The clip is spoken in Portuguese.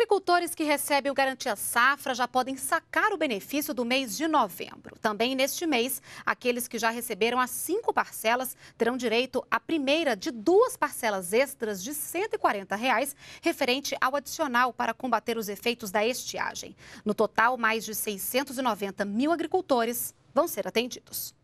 Agricultores que recebem o Garantia Safra já podem sacar o benefício do mês de novembro. Também neste mês, aqueles que já receberam as cinco parcelas terão direito à primeira de duas parcelas extras de R$ 140, reais, referente ao adicional para combater os efeitos da estiagem. No total, mais de 690 mil agricultores vão ser atendidos.